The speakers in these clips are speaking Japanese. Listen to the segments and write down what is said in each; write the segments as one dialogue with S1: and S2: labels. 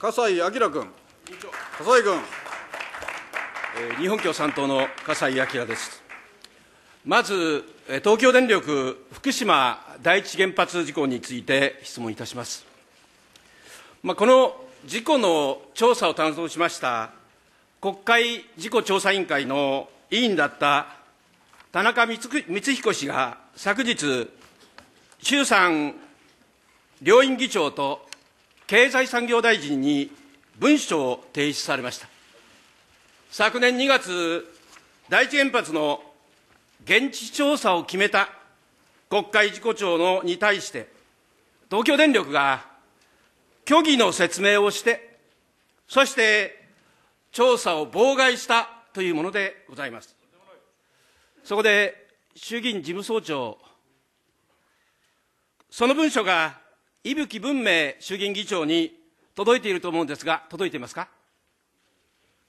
S1: 笠井明君。笠井君。えー、日本共産党の笠井明です。まず、東京電力福島第一原発事故について質問いたします。まあ、この事故の調査を担当しました国会事故調査委員会の委員だった田中光彦氏が昨日、衆参両院議長と経済産業大臣に文書を提出されました。昨年2月、第一原発の現地調査を決めた国会事故調のに対して、東京電力が虚偽の説明をして、そして調査を妨害したというものでございます。そこで衆議院事務総長、その文書が伊吹文明衆議院議長に届いていると思うんですが、届いていますか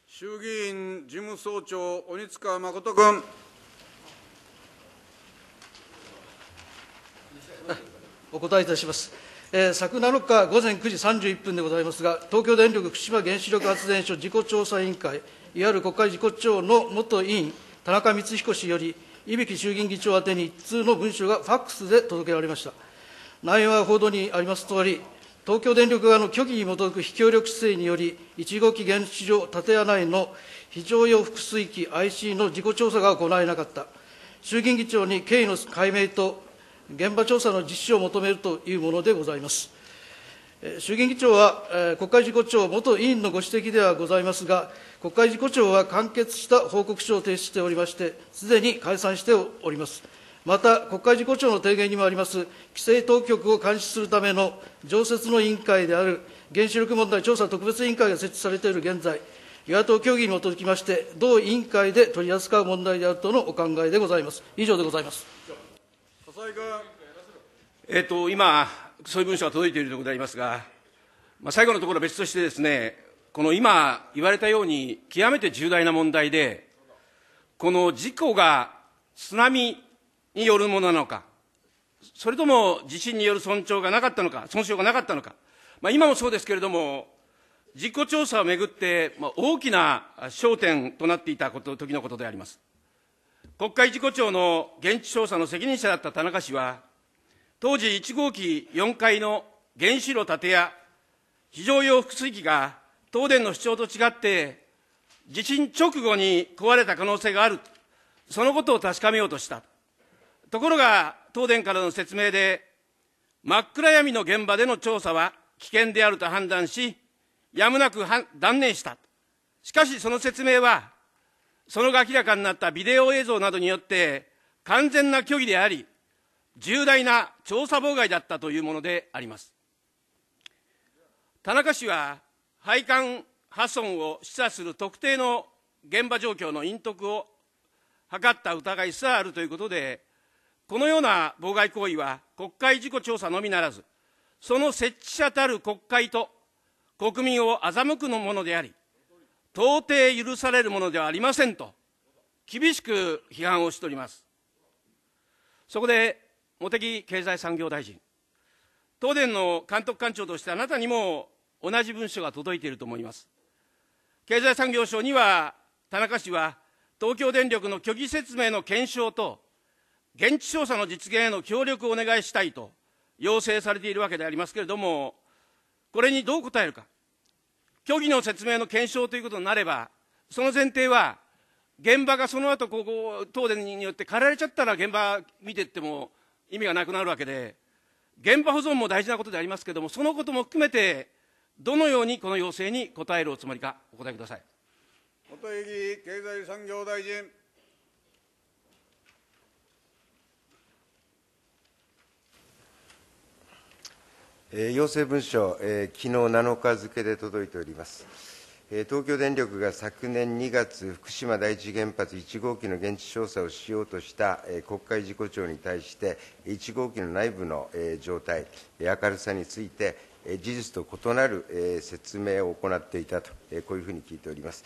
S2: 衆議院事務総長、鬼塚誠君。
S3: お答えいたします。えー、昨7日午前9時31分でございますが、東京電力福島原子力発電所事故調査委員会、いわゆる国会事故調の元委員、田中光彦氏より、伊吹衆議院議長宛てに一通の文書がファックスで届けられました。内容は報道にありますとおり、東京電力側の虚偽に基づく非協力姿勢により、1号機原子場建屋内の非常用複数機 IC の事故調査が行えなかった、衆議院議長に経緯の解明と現場調査の実施を求めるというものでございます。衆議院議長は、国会事故調元委員のご指摘ではございますが、国会事故調は完結した報告書を提出しておりまして、すでに解散しております。また、国会事故調の提言にもあります、規制当局を監視するための常設の委員会である原子力問題調査特別委員会が設置されている現在、与野党協議に基づきまして、同委員会で取り扱う問題であるとのお考えでございます。以上でございます。
S2: 笠井君、
S1: えっと、今、そういう文書が届いているでございますが、まあ、最後のところは別としてですね、この今言われたように、極めて重大な問題で、この事故が津波によるものなのか、それとも地震による損傷がなかったのか、損傷がなかったのか、まあ、今もそうですけれども、実行調査をめぐって、まあ、大きな焦点となっていたこと時のことであります。国会事故調の現地調査の責任者だった田中氏は、当時1号機4階の原子炉建屋、非常用複水機が東電の主張と違って、地震直後に壊れた可能性がある、そのことを確かめようとした。ところが、東電からの説明で、真っ暗闇の現場での調査は危険であると判断し、やむなく断念した。しかし、その説明は、その後明らかになったビデオ映像などによって完全な虚偽であり、重大な調査妨害だったというものであります。田中氏は、配管破損を示唆する特定の現場状況の隠匿を図った疑いすらあるということで、このような妨害行為は国会事故調査のみならず、その設置者たる国会と国民を欺くのものであり、到底許されるものではありませんと、厳しく批判をしております。そこで、茂木経済産業大臣、東電の監督官庁としてあなたにも同じ文書が届いていると思います。経済産業省には、田中氏は東京電力の虚偽説明の検証と、現地調査の実現への協力をお願いしたいと要請されているわけでありますけれども、これにどう応えるか、虚偽の説明の検証ということになれば、その前提は、現場がその後ここ東電によって借られちゃったら、現場見ていっても意味がなくなるわけで、現場保存も大事なことでありますけれども、そのことも含めて、どのようにこの要請に応えるおつもりか、お答えください。
S2: 茂経済産業大臣。
S4: えー、要請文書、えー、昨日7日付で届いております、えー、東京電力が昨年2月福島第一原発1号機の現地調査をしようとした、えー、国会事故調に対して1号機の内部の、えー、状態明るさについて、えー、事実と異なる、えー、説明を行っていたと、えー、こういうふうに聞いております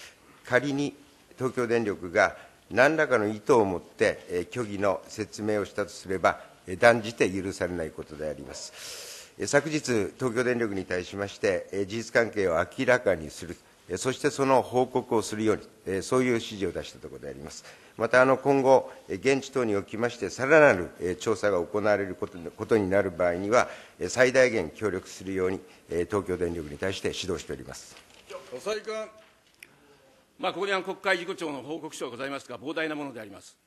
S4: 仮に東京電力が何らかの意図を持って、えー、虚偽の説明をしたとすれば断じて許されないことであります。昨日、東京電力に対しまして、事実関係を明らかにする、そしてその報告をするように、そういう指示を出したところであります。また、今後、現地等におきまして、さらなる調査が行われることになる場合には、最大限協力するように、東京電力に対して指導しております。
S1: 細井君。まあ、ここに国会事故調の報告書がございますが、膨大なものであります。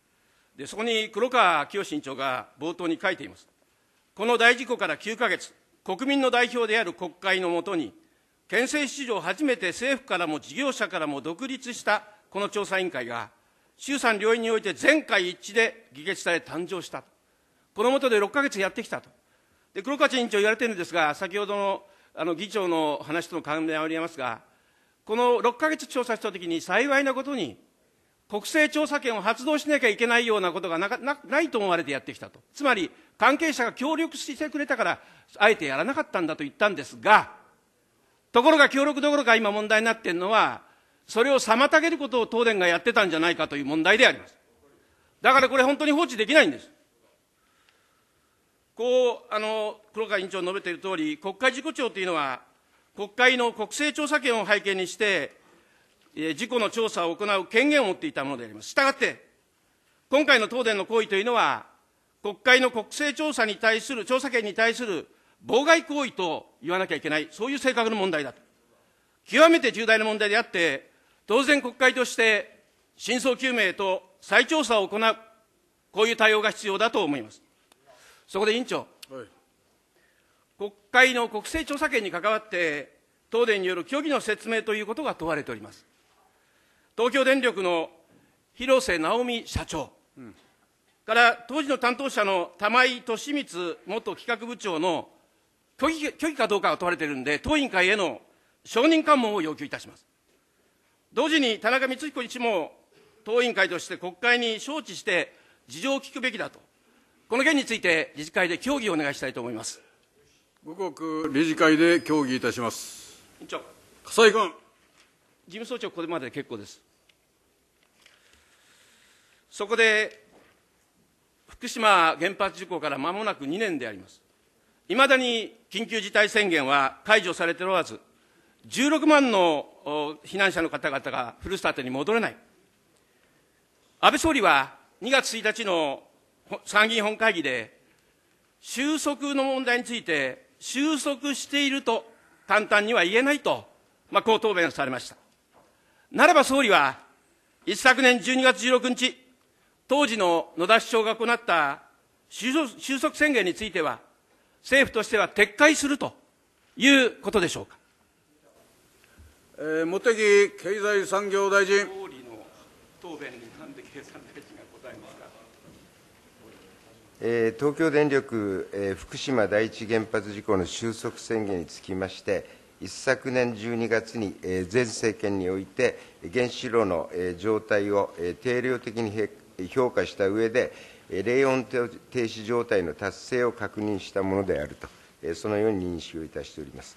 S1: でそこに黒川清新長が冒頭に書いています。この大事故から9か月、国民の代表である国会のもとに、憲政史上初めて政府からも事業者からも独立したこの調査委員会が、衆参両院において全会一致で議決され誕生した。このもとで6か月やってきたと。で、黒勝委員長言われてるんですが、先ほどのあの議長の話との関連はありますが、この6か月調査したときに幸いなことに、国政調査権を発動しなきゃいけないようなことがなないと思われてやってきたと。つまり、関係者が協力してくれたから、あえてやらなかったんだと言ったんですが、ところが協力どころか今問題になっているのは、それを妨げることを東電がやってたんじゃないかという問題であります。だからこれ本当に放置できないんです。こう、あの、黒川委員長述べている通り、国会事故調というのは、国会の国政調査権を背景にして、え事故の調査を行う権限を持っていたものであります。したがって、今回の東電の行為というのは、国会の国勢調査に対する、調査権に対する妨害行為と言わなきゃいけない、そういう性格の問題だと。極めて重大な問題であって、当然国会として真相究明と再調査を行う、こういう対応が必要だと思います。そこで委員長、はい、国会の国政調査権に関わって、東電による虚偽の説明ということが問われております。東京電力の広瀬直美社長、うんから当時の担当者の玉井俊光元企画部長の虚偽虚偽かどうかが問われているんで、当委員会への承認喚問を要求いたします。同時に田中光彦一も党委員会として国会に招致して事情を聞くべきだと、この件について理事会で協議をお願いしたいと思います。
S2: 五国理事会で協議いたします。
S1: 委員長。笠井君。事務総長、これまで結構です。そこで福島原発事故から間もなく2年であります。いまだに緊急事態宣言は解除されておらず、16万の避難者の方々がふるさとに戻れない。安倍総理は2月1日の参議院本会議で、収束の問題について、収束していると簡単には言えないと、まあ、こう答弁されました。ならば総理は、一昨年12月16日、当時の野田首相が行った収束宣言について
S2: は、政府としては撤回するということでしょうか。えー、茂木経済産業大臣。総理の答弁になんで経産大臣がございますか。
S4: えー、東京電力、えー、福島第一原発事故の収束宣言につきまして、一昨年12月に、え前政権において、原子炉の、え状態を、え定量的に評価した上で、冷温停止状態の達成を確認したものであると、そのように認識をいたしております。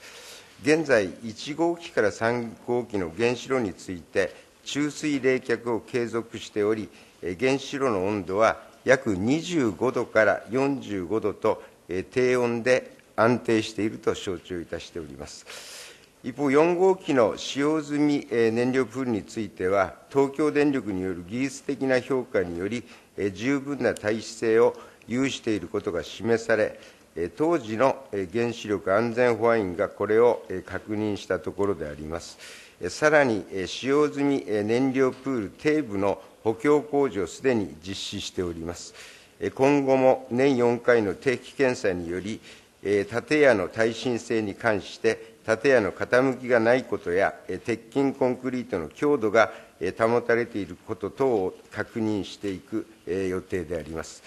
S4: 現在、1号機から3号機の原子炉について、注水冷却を継続しており、原子炉の温度は約25度から45度と、低温で安定していると承知をいたしております。一方、4号機の使用済み燃料プールについては、東京電力による技術的な評価により、十分な耐震性を有していることが示され、当時の原子力安全保安院がこれを確認したところであります。さらに、使用済み燃料プール底部の補強工事をすでに実施しております。今後も年4回の定期検査により、建屋の耐震性に関して、建屋の傾きがないことや、鉄筋コンクリートの強度が保たれていること等を確認していく予定であります。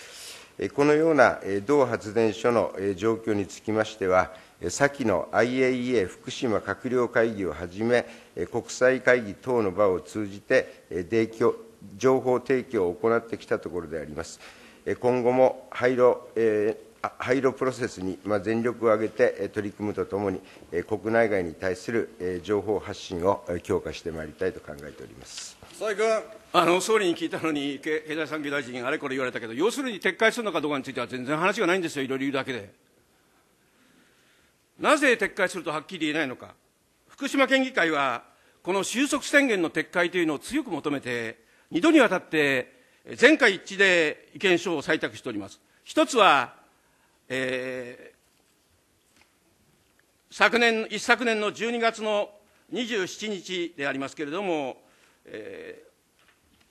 S4: このような同発電所の状況につきましては、先の IAEA 福島閣僚会議をはじめ、国際会議等の場を通じて、情報提供を行ってきたところであります。今後も廃炉廃炉プロセスに全力を挙げて取り組むとともに、国内外に対する情報発信を強化してまいりたいと考えております
S1: 君あの総理に聞いたのに、経済産業大臣、あれこれ言われたけど、要するに撤回するのかどうかについては、全然話がないんですよ、いろいろ言うだけで。なぜ撤回するとはっきり言えないのか、福島県議会は、この収束宣言の撤回というのを強く求めて、2度にわたって、全会一致で意見書を採択しております。一つはえー、昨年、一昨年の12月の27日でありますけれども、えー、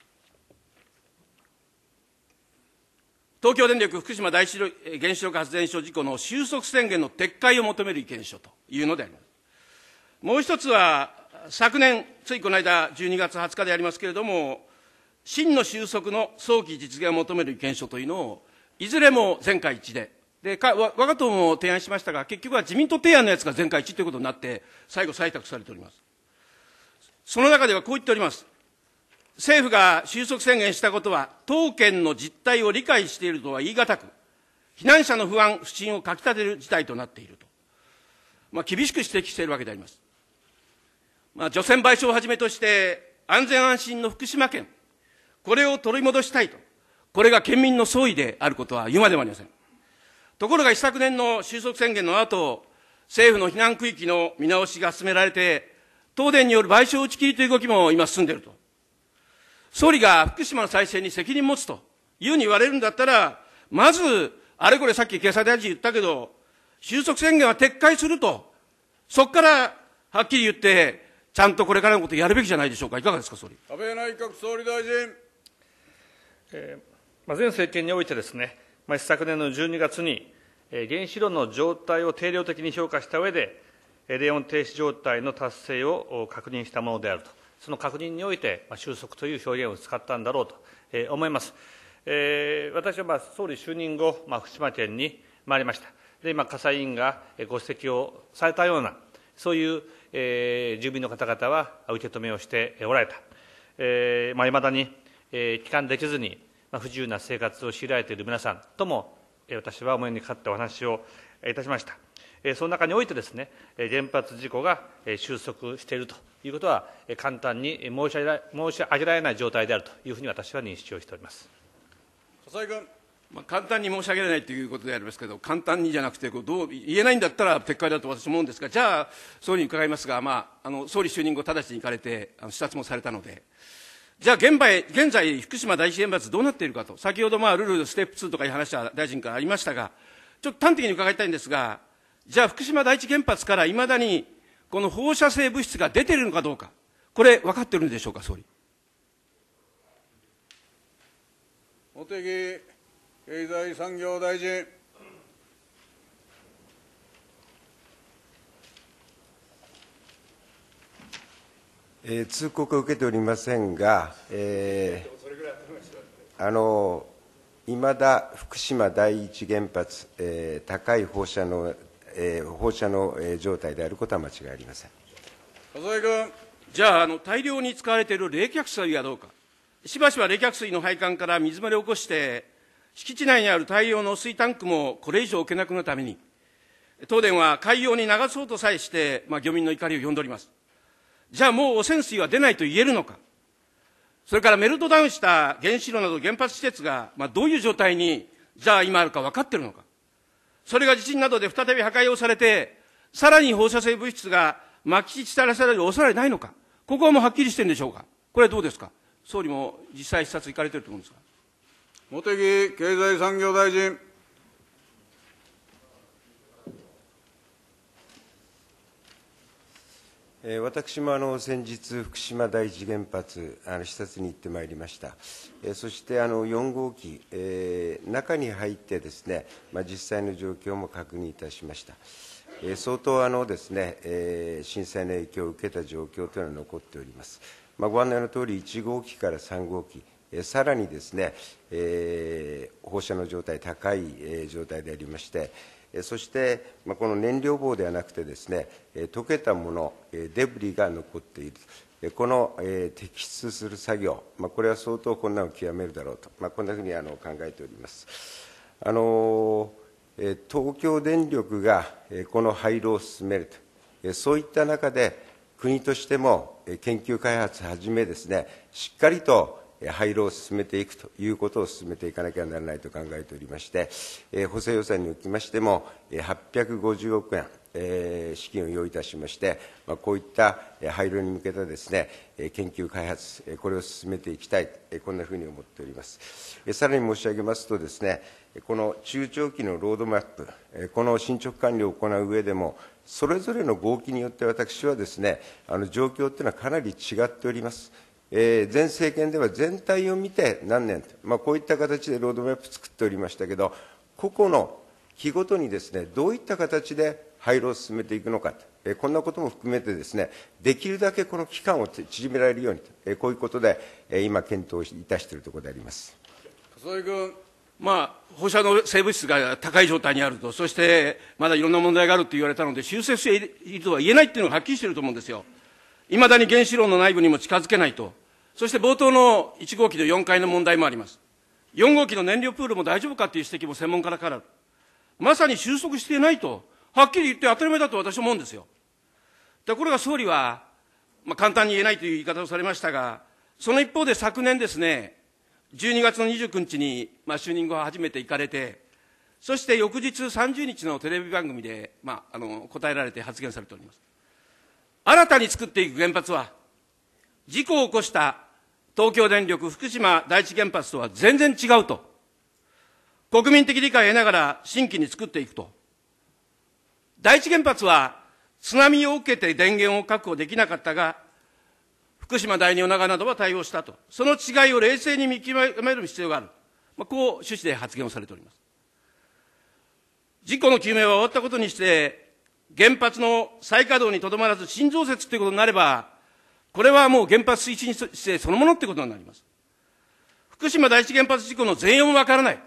S1: 東京電力福島第一原子力発電所事故の収束宣言の撤回を求める意見書というのであります。もう一つは、昨年、ついこの間、12月20日でありますけれども、真の収束の早期実現を求める意見書というのを、いずれも全会一致でで我が党も提案しましたが、結局は自民党提案のやつが全会一致ということになって、最後、採択されております。その中ではこう言っております。政府が収束宣言したことは、当県の実態を理解しているとは言い難く、避難者の不安、不信をかきたてる事態となっていると、まあ、厳しく指摘しているわけであります。まあ、除染賠償をはじめとして、安全安心の福島県、これを取り戻したいと、これが県民の総意であることは言うまでもありません。ところが一昨年の収束宣言の後、政府の避難区域の見直しが進められて、東電による賠償打ち切りという動きも今進んでいると。総理が福島の再生に責任持つというふうに言われるんだったら、まず、あれこれさっき経済大臣言ったけど、収束宣言は撤回すると。そこから、はっきり言って、
S5: ちゃんとこれからのことやるべきじゃないでしょうか。いかがですか、総理。
S2: 安倍内閣総理大臣。えー、
S5: まあ、前政権においてですね、まあ、一昨年の12月に、原子炉の状態を定量的に評価した上で、冷温停止状態の達成を確認したものであると、その確認において、まあ、収束という表現を使ったんだろうと、えー、思います。えー、私は、まあ、総理就任後、まあ、福島県にいりました。で、今、火災委員がご指摘をされたような、そういう、えー、住民の方々は受け止めをしておられた。えーまあ、未だに、えー、帰還できずに、不自由な生活を強いられている皆さんとも私は思いにかかってお話をいたしましたその中においてですね原発事故が収束しているということは簡単に申し上げられない状態であるというふうに私は認識をしております
S2: 笹井君、
S1: まあ、簡単に申し上げられないということでありますけど簡単にじゃなくてどう言えないんだったら撤回だと私思うんですがじゃあ総理に伺いますが、まあ、あの総理就任後直ちに行かれてあの視察もされたので。じゃあ現在、現在福島第一原発どうなっているかと、先ほどまあルールステップ2とかいう話は大臣からありましたが、ちょっと端的に伺いたいんですが、じゃあ福島第一原発からいまだにこの放射性物質が出ているのかどうか、これ分かっているんでしょうか、総理。
S2: 茂木経済産業大臣。
S4: えー、通告を受けておりませんが、えー、あのいまだ福島第一原発、えー、高い放射能、えー、放射能、え状態であることは間違いありません。
S1: じゃああの、大量に使われている冷却水はどうか、しばしば冷却水の配管から水漏れを起こして、敷地内にある大量の水タンクもこれ以上置けなくなるために、東電は海洋に流そうとさえして、まあ、漁民の怒りを呼んでおります。じゃあもう汚染水は出ないと言えるのか。それからメルトダウンした原子炉など原発施設が、まあ、どういう状態に、じゃあ今あるか分かってるのか。それが地震などで再び破壊をされて、さらに放射性物質がまき散らされるされないのか。ここはもうはっきりしてるんでしょうか。これはどうですか。総理も実際視察行かれてると思
S4: うんですが。
S2: 茂木経済産業大臣。
S4: 私もあの先日、福島第一原発、あの視察に行ってまいりました、そしてあの4号機、えー、中に入ってですね、まあ、実際の状況も確認いたしました、えー、相当あのですね、えー、震災の影響を受けた状況というのは残っております、まあ、ご案内のとおり、1号機から3号機、さらにですね、えー、放射の状態、高い状態でありまして、そしてこの燃料棒ではなくてですね溶けたものデブリが残っているこの摘出する作業、まあ、これは相当困難を極めるだろうと、まあ、こんなふうにあの考えております。あの東京電力がこの廃炉を進めると、そういった中で、国としても研究開発はじめですね、しっかりと廃炉を進めていくということを進めていかなきゃならないと考えておりまして、補正予算におきましても、850億円、資金を用意いたしまして、こういった廃炉に向けたですね研究開発、これを進めていきたい、こんなふうに思っております。さらに申し上げますとですね、この中長期のロードマップ、この進捗管理を行う上でも、それぞれの合気によって私はですね、あの状況というのはかなり違っております。えー、前政権では全体を見て何年、まあ、こういった形でロードマップ作っておりましたけど、個々の日ごとにですね、どういった形で廃炉を進めていくのかと、えー、こんなことも含めてですね、できるだけこの期間を縮められるようにと、えー、こういうことで、えー、今検討いたしているところであります。
S2: 細井君
S1: まあ、放射能生物質が高い状態にあると、そしてまだいろんな問題があると言われたので、修正ているとは言えないっていうのがはっきりしてると思うんですよ。いまだに原子炉の内部にも近づけないと。そして冒頭の1号機の4階の問題もあります。4号機の燃料プールも大丈夫かという指摘も専門家からまさに収束していないと、はっきり言って当たり前だと私は思うんですよ。ところが総理は、まあ、簡単に言えないという言い方をされましたが、その一方で昨年ですね、12月の29日に、まあ、就任後初めて行かれて、そして翌日30日のテレビ番組で、まあ、あの答えられて発言されております。新たに作っていく原発は、事故を起こした東京電力福島第一原発とは全然違うと、国民的理解を得ながら新規に作っていくと。第一原発は津波を受けて電源を確保できなかったが、福島第二女川などは対応したと。その違いを冷静に見極める必要がある。まあ、こう趣旨で発言をされております。事故の究明は終わったことにして、原発の再稼働にとどまらず新増設ということになれば、これはもう原発推進姿勢そのものってことになります。福島第一原発事故の全容もわからない。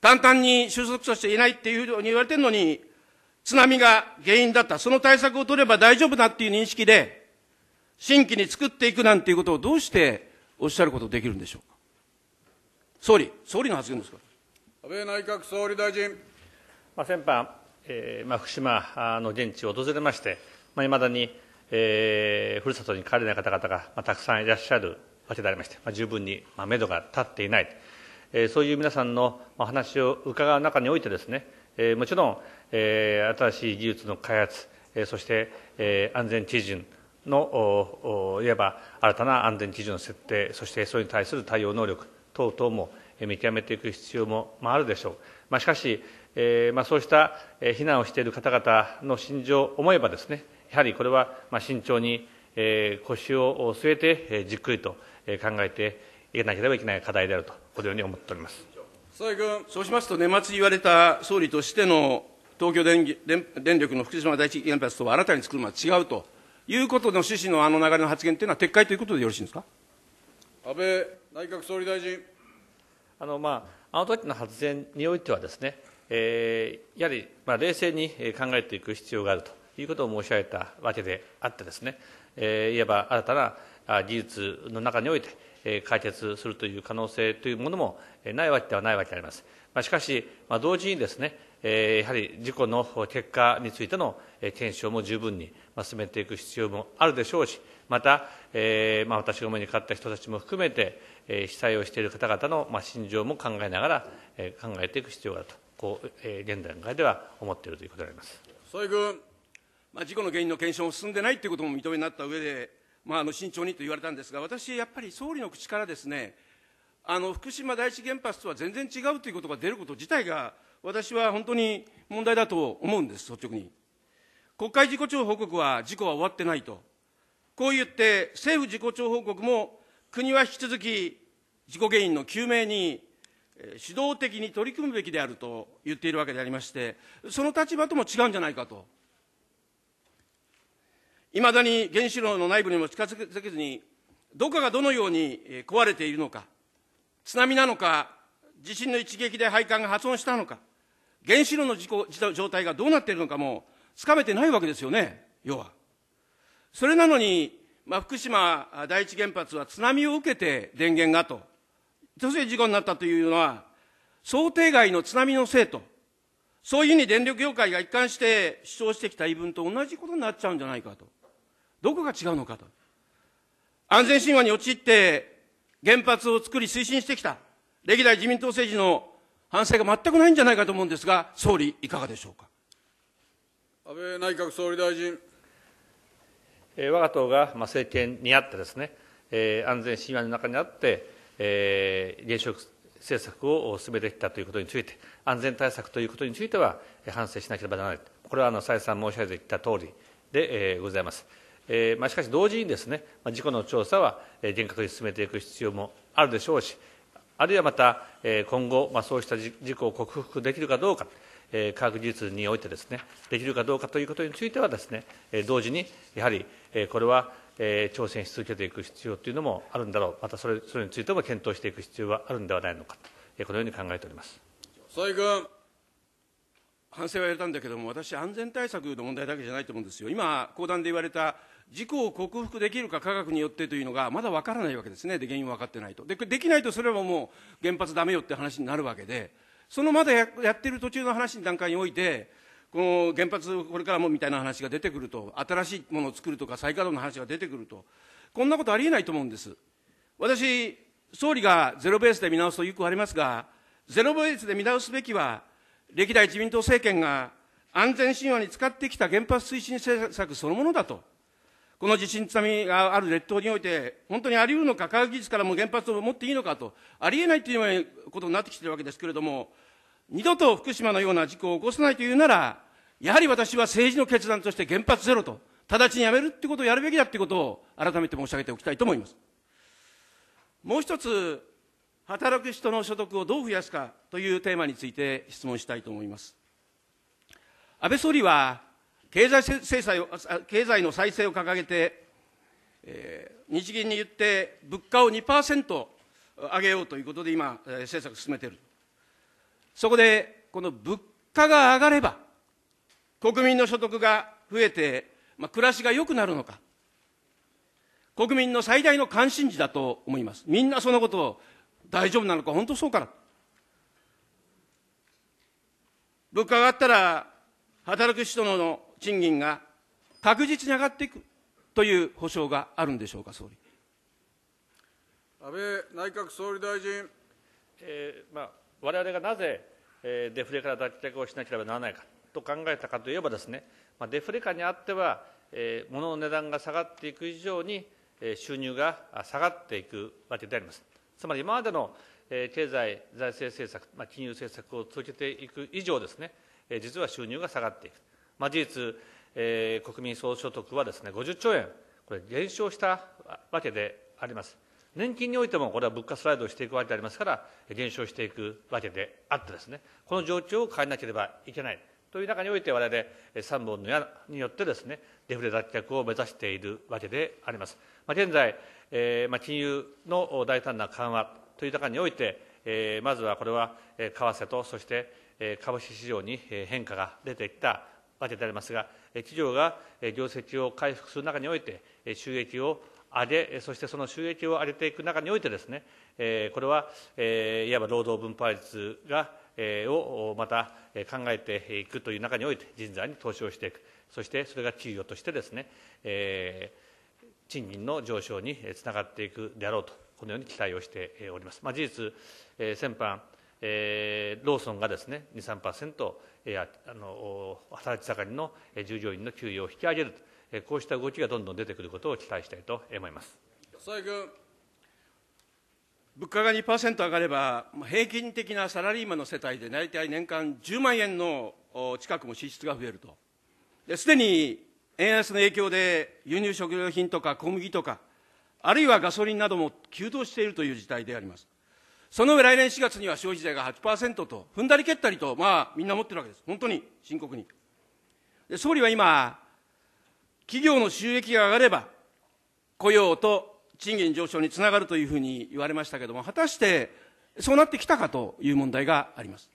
S1: 簡単に収束としていないっていうように言われてるのに、津波が原因だった。その対策を取れば大丈夫だっていう認識で、新規に作っていくなんていうことをどうしておっしゃることできるんでしょうか。
S5: 総理、総理の発言ですか。
S2: 安倍内閣総理大臣。まあ、
S5: 先般、えまあ、福島の現地を訪れまして、まあ、未だに、えー、ふるさとに帰れない方々が、まあ、たくさんいらっしゃるわけでありまして、まあ、十分に、まあ、目処が立っていない、えー、そういう皆さんの、まあ、話を伺う中においてですね、えー、もちろん、えー、新しい技術の開発、えー、そして、えー、安全基準のおおいわば新たな安全基準の設定そしてそれに対する対応能力等々も見極めていく必要も、まあ、あるでしょう、まあ、しかし、えーまあ、そうした避難をしている方々の心情を思えばですねやはりこれは慎重に、え腰を据えて、えじっくりと考えていかなければいけない課題であるとこのように思っております
S1: 総理君そうしますと年末言われた総理としての東京電電力の福島第一原発とは新たに作るのは違うということの趣旨のあの流れの発言というのは撤回ということでよろしいんですか
S2: 安倍内閣総理大臣
S5: あの,、まあ、あの時の発言においてはですねえー、やはり、まあ、冷静に考えていく必要があるということを申し上げたわけであってですね、えー、いわば新たな技術の中において、え解決するという可能性というものもないわけではないわけであります。まあ、しかし、まあ、同時にですね、えー、やはり事故の結果についての検証も十分に進めていく必要もあるでしょうし、また、えーまあ、私が目にかかった人たちも含めて、え被災をしている方々の、まあ、心情も考えながら、え考えていく必要があるとこう、えー、現段階では思っているということであります
S1: 総理君、まあ、事故の原因の検証も進んでないということも認めになった上で、まあ、あの慎重にと言われたんですが私、やっぱり総理の口からですねあの福島第一原発とは全然違うということが出ること自体が私は本当に問題だと思うんです、率直に。国会事故調報告は事故は終わってないと、こう言って政府事故調報告も国は引き続き事故原因の究明に主導的に取り組むべきであると言っているわけでありましてその立場とも違うんじゃないかといまだに原子炉の内部にも近づけずにどこがどのように壊れているのか津波なのか地震の一撃で配管が破損したのか原子炉の事故状態がどうなっているのかもつかめてないわけですよね要はそれなのに、まあ、福島第一原発は津波を受けて電源がと女性事故になったというのは、想定外の津波のせいと、そういうふうに電力業界が一貫して主張してきた言い分と同じことになっちゃうんじゃないかと。どこが違うのかと。安全神話に陥って原発を作り推進してきた歴代自民党政治の反省が全くないんじゃないかと思うんですが、総理、いかがで
S2: しょうか。安倍内閣総理大臣。
S5: え我が党が、まあ、政権にあってですね、え安全神話の中にあって、原子力政策を進めてきたということについて、安全対策ということについては、反省しなければならない、これはあの再三申し上げてきたとおりでございます。えーまあ、しかし同時にですね、まあ、事故の調査は厳格に進めていく必要もあるでしょうし、あるいはまた、えー、今後、まあ、そうした事故を克服できるかどうか、えー、科学技術においてですね、できるかどうかということについてはですね、同時にやはり、えー、これはえー、挑戦し続けていく必要というのもあるんだろう、またそれそれについても検討していく必要はあるんではないのかと、えー、このように考えております
S2: 総理君、反
S1: 省はやれたんだけども、私、安全対策の問題だけじゃないと思うんですよ、今、講談で言われた事故を克服できるか科学によってというのがまだ分からないわけですね、で原因は分かってないと。でできないとそれはもう原発だめよって話になるわけで、そのまだややってる途中の話の段階において、この原発これからもみたいな話が出てくると新しいものを作るとか再稼働の話が出てくるとこんなことありえないと思うんです私総理がゼロベースで見直すとよくありますがゼロベースで見直すべきは歴代自民党政権が安全神話に使ってきた原発推進政策そのものだとこの地震津波がある列島において本当にありうるのか科学技術からも原発を持っていいのかとありえないということになってきているわけですけれども二度と福島のような事故を起こさないというなら、やはり私は政治の決断として原発ゼロと、直ちにやめるってことをやるべきだってことを改めて申し上げておきたいと思います。もう一つ、働く人の所得をどう増やすかというテーマについて質問したいと思います。安倍総理は、経済制裁を、経済の再生を掲げて、えー、日銀に言って物価を2%上げようということで今、政策進めている。そこでこの物価が上がれば国民の所得が増えて、まあ、暮らしが良くなるのか国民の最大の関心事だと思いますみんなそのことを大丈夫なのか本当そうかな物価が上がったら働く人の賃金が確実に上がっていくという保証があるんでしょうか総理
S2: 安倍内閣総理大臣、
S5: えーまあわれわれがなぜデフレから脱却をしなければならないかと考えたかといえばですね、まあ、デフレ下にあっては、え物の値段が下がっていく以上に、え収入が下がっていくわけであります。つまり今までの、え経済財政政策、まあ、金融政策を続けていく以上ですね、え実は収入が下がっていく。まあ、事実、えー、国民総所得はですね、50兆円、これ減少したわけであります。年金においてもこれは物価スライドをしていくわけでありますから減少していくわけであってですねこの状況を変えなければいけないという中において我々3本の矢によってですねデフレ脱却を目指しているわけであります、まあ、現在、えー、まあ、金融の大胆な緩和という中において、えー、まずはこれは、え為替とそして、え株式市場に変化が出てきたわけでありますが企業が業績を回復する中において収益を上げそしてその収益を上げていく中においてですね、えー、これは、えー、いわば労働分配率が、えー、をまた考えていくという中において人材に投資をしていくそしてそれが給与としてですね、えー、賃金の上昇につながっていくであろうとこのように期待をしております。まあ、事実、えー、先般えー、ローソンがですね23%、えあの働き盛りの従業員の給与を引き上げるとこうした動きがどんどん出てくることを期待したいと思います総理君物価が2%上
S1: がれば、平均的なサラリーマンの世帯で大体年間10万円の近くも支出が増えると、ですでに円安の影響で輸入食料品とか小麦とか、あるいはガソリンなども急騰しているという事態であります。その上、来年4月には消費税が8%と、踏んだり蹴ったりと、まあ、みんな持ってるわけです、本当に深刻に。で総理は今、企業の収益が上がれば、雇用と賃金上昇につながるというふうに言われましたけれども、果たしてそうなってきたかという問題があります。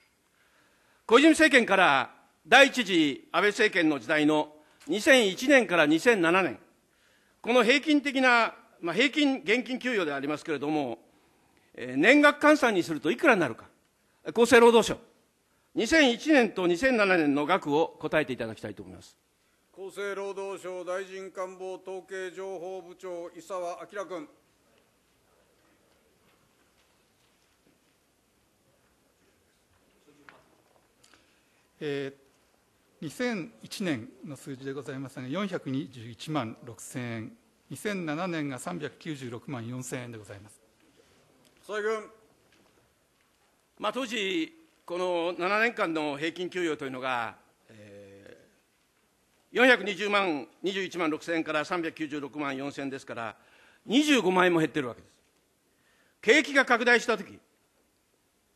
S1: 小泉政権から第一次安倍政権の時代の2001年から2007年、この平均的な、まあ、平均現金給与でありますけれども、え年額換算にするといくらになるか、厚生労働省、2001年と2007年の額を答えていただきたいと思います。厚生労働省
S2: 大臣官房統計情報部長、伊沢明君。
S5: えー、2001年の数字でございますが、421万6000円、2007年が396万4000円でございます。
S2: 細君。
S1: まあ、当時、この7年間の平均給与というのが、420万、21万6000円から396万4000円ですから、25万円も減ってるわけです。景気が拡大したとき、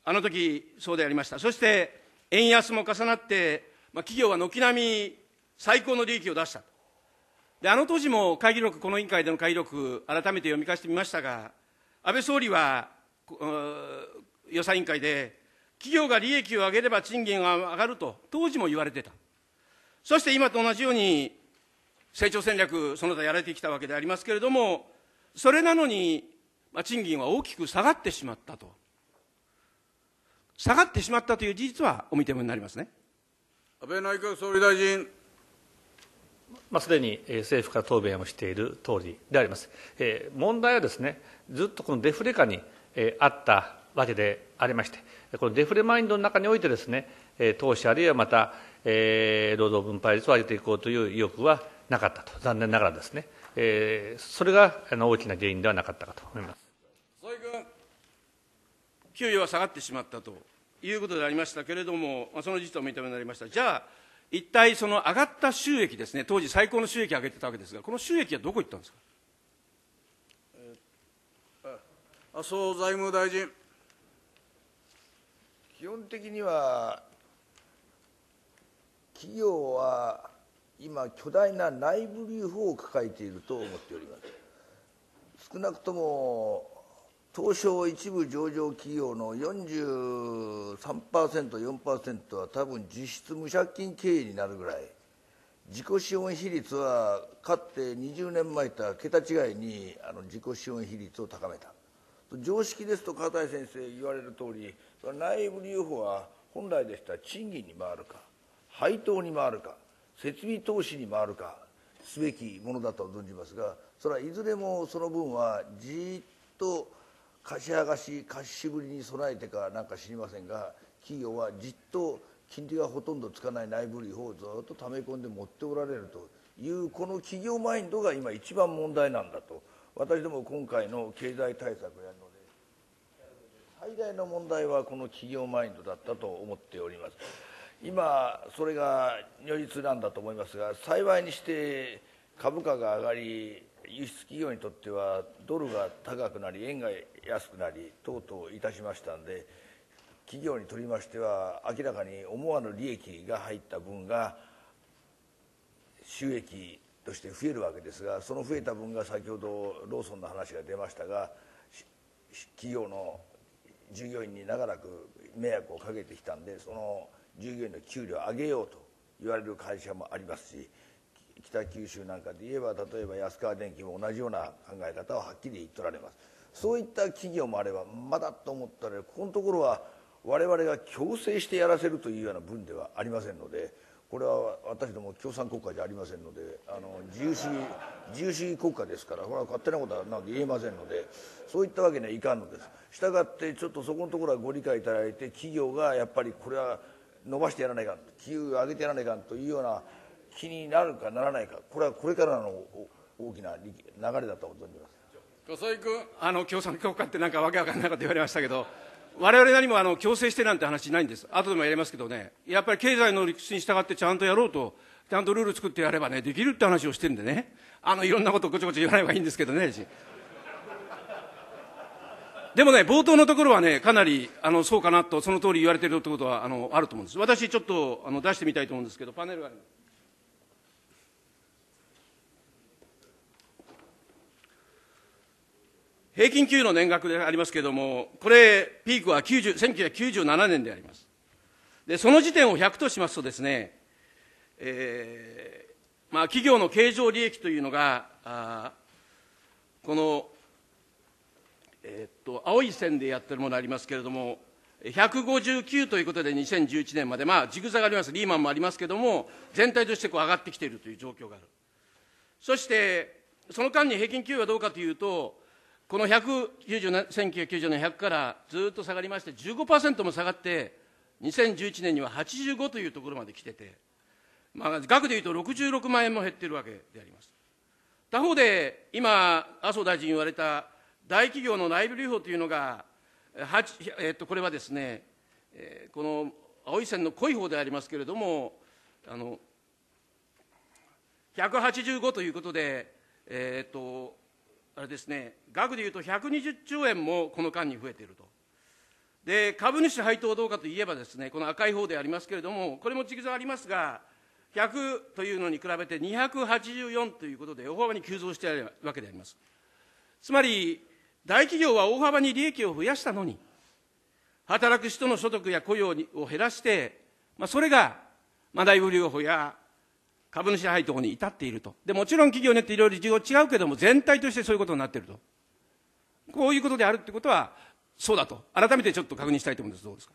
S1: あの時そうでありました。そして、円安も重なって、まあ、企業は軒並み最高の利益を出した。で、あの当時も会議録、この委員会での会議録、改めて読み返してみましたが、安倍総理は、予算委員会で、企業が利益を上げれば賃金が上がると、当時も言われてた。そして今と同じように、成長戦略、その他やられてきたわけでありますけれども、それなのに、まあ、賃金は大きく下がってしまったと。下がってしまったという事実はお見てもになりますね。
S2: 安倍内閣総理大臣。
S5: まあ、すでに政府から答弁をしている通りであります。えー、問題はですね、ずっとこのデフレ下に、えー、あったわけでありまして、このデフレマインドの中においてですね、えー、投資あるいはまた、えー、労働分配率を上げていこうという意欲はなかったと、残念ながらですね、えー、それがあの大きな原因ではなかったかと思い
S2: ます総井君、
S1: 給与は下がってしまったということでありましたけれども、その事実を認めになりました、じゃあ、一体その上がった収益ですね、当時、最高の収益を上げてたわけですが、この収益はどこ行ったんですか。
S2: 麻生財務大臣
S6: 基本的には企業は今巨大な内部留保を抱えていると思っております少なくとも東証一部上場企業の 43%4% は多分実質無借金経営になるぐらい自己資本比率はかつて20年前とは桁違いにあの自己資本比率を高めた常識ですと片井先生言われる通り内部留保は本来でしたら賃金に回るか配当に回るか設備投資に回るかすべきものだと存じますがそれはいずれもその分はじっと貸し剥がし貸しぶりに備えてかなんか知りませんが企業はじっと金利がほとんどつかない内部利保をずっと溜め込んで持っておられるというこの企業マインドが今一番問題なんだと私ども今回の経済対策やるので最大の問題はこの企業マインドだったと思っております。今、それが如実なんだと思いますが、幸いにして株価が上がり、輸出企業にとってはドルが高くなり、円が安くなりとうとういたしましたんで、企業にとりましては、明らかに思わぬ利益が入った分が、収益として増えるわけですが、その増えた分が先ほどローソンの話が出ましたが、企業の従業員に長らく迷惑をかけてきたんで、その。従業員の給料を上げようと言われる会社もありますし北九州なんかで言えば例えば安川電機も同じような考え方をはっきり言っとられますそういった企業もあればまだと思ったらここのところは我々が強制してやらせるというような分ではありませんのでこれは私ども共産国家じゃありませんのであの自由主義自由主義国家ですからこれは勝手なことはなんか言えませんのでそういったわけにはいかんのですしたがってちょっとそこのところはご理解いただいて企業がやっぱりこれは伸ばしてやらないか気を上げてやらないかというような気になるかならないかこれはこれからの大きな流れだと存じま
S2: す。土井君
S1: あの共産国家ってなんかわけわかんないこと言われましたけど我々何もあの強制してなんて話ないんです後でもやりますけどねやっぱり経済の理屈に従ってちゃんとやろうとちゃんとルール作ってやればねできるって話をしてるんでねあのいろんなことをごちゃごちゃ言わない方がいいんですけどねでもね、冒頭のところはね、かなり、あの、そうかなと、その通り言われてるってことは、あの、あると思うんです。私、ちょっと、あの、出してみたいと思うんですけど、パネルがあります。平均給与の年額でありますけれども、これ、ピークは1997年であります。で、その時点を100としますとですね、えー、まあ、企業の経常利益というのが、あこの、えー、と青い線でやってるものありますけれども159ということで2011年までまあジグザグありますリーマンもありますけれども全体としてこう上がってきているという状況があるそしてその間に平均給与はどうかというとこの1990年100からずっと下がりまして15%も下がって2011年には85というところまで来てて、まあ、額でいうと66万円も減っているわけであります他方で今麻生大臣言われた大企業の内部留保というのが、えっと、これはですね、えこの青い線の濃い方でありますけれども、あの185ということで、えっと、あれですね、額でいうと120兆円もこの間に増えていると。で、株主配当どうかといえばですね、この赤い方でありますけれども、これも軸座ありますが、100というのに比べて284ということで、大幅に急増しているわけであります。つまり、大企業は大幅に利益を増やしたのに、働く人の所得や雇用を減らして、まあ、それが、まだイブ留保や株主配当に至っていると。で、もちろん企業によっていろいろ事情違うけども、全体としてそういうことになっていると。こういうことであるってことは、そうだと。改めてちょっと確認したいと思います。どうですか。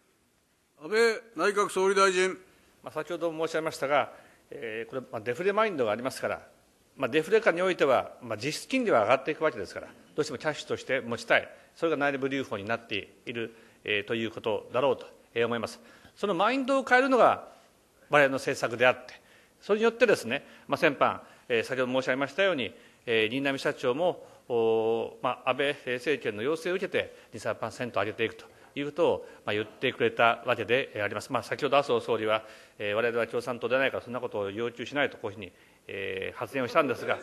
S2: 安倍内閣総理大臣。まあ、先ほど申し上げました
S5: が、えー、これ、まあ、デフレマインドがありますから、まあ、デフレ下においては、まあ、実質金利は上がっていくわけですからどうしてもキャッシュとして持ちたいそれが内部留保になっている、えー、ということだろうと、え思いますそのマインドを変えるのが我々の政策であってそれによってですね、まあ、先般、えー、先ほど申し上げましたように、えー、新浪社長もお、まあ、安倍政権の要請を受けて23%上げていくということを、まあ、言ってくれたわけであります、まあ、先ほど麻生総理は、えー、我々は共産党でないからそんなことを要求しないとこういうふうにえ発言をしたんですが、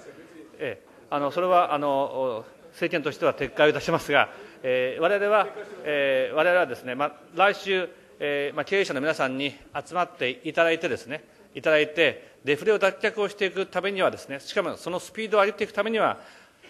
S5: えー、あのそれはあの政権としては撤回をいたしますが、えー、我々は、えー、我々はですね、まあ、来週、えーまあ、経営者の皆さんに集まっていただいてですね、いただいて、デフレを脱却をしていくためにはですね、しかもそのスピードを上げていくためには、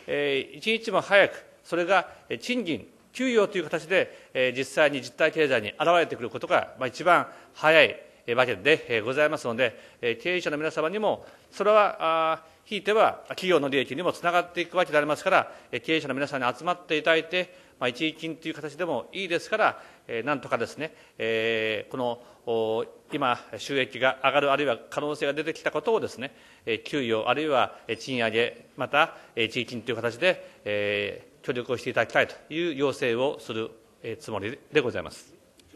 S5: えー、一日も早く、それが賃金、給与という形で、えー、実際に実体経済に現れてくることが、まあ、一番早い、わけでございますので、経営者の皆様にも、それは、ひいては企業の利益にもつながっていくわけでありますから、経営者の皆さんに集まっていただいて、まあ、一時金という形でもいいですから、えなんとかですね、えこの今、収益が上がる、あるいは可能性が出てきたことをですね、え給与、あるいは賃上げ、また一時金という形で、え協力をしていただきたいという要請をするつもりでございます。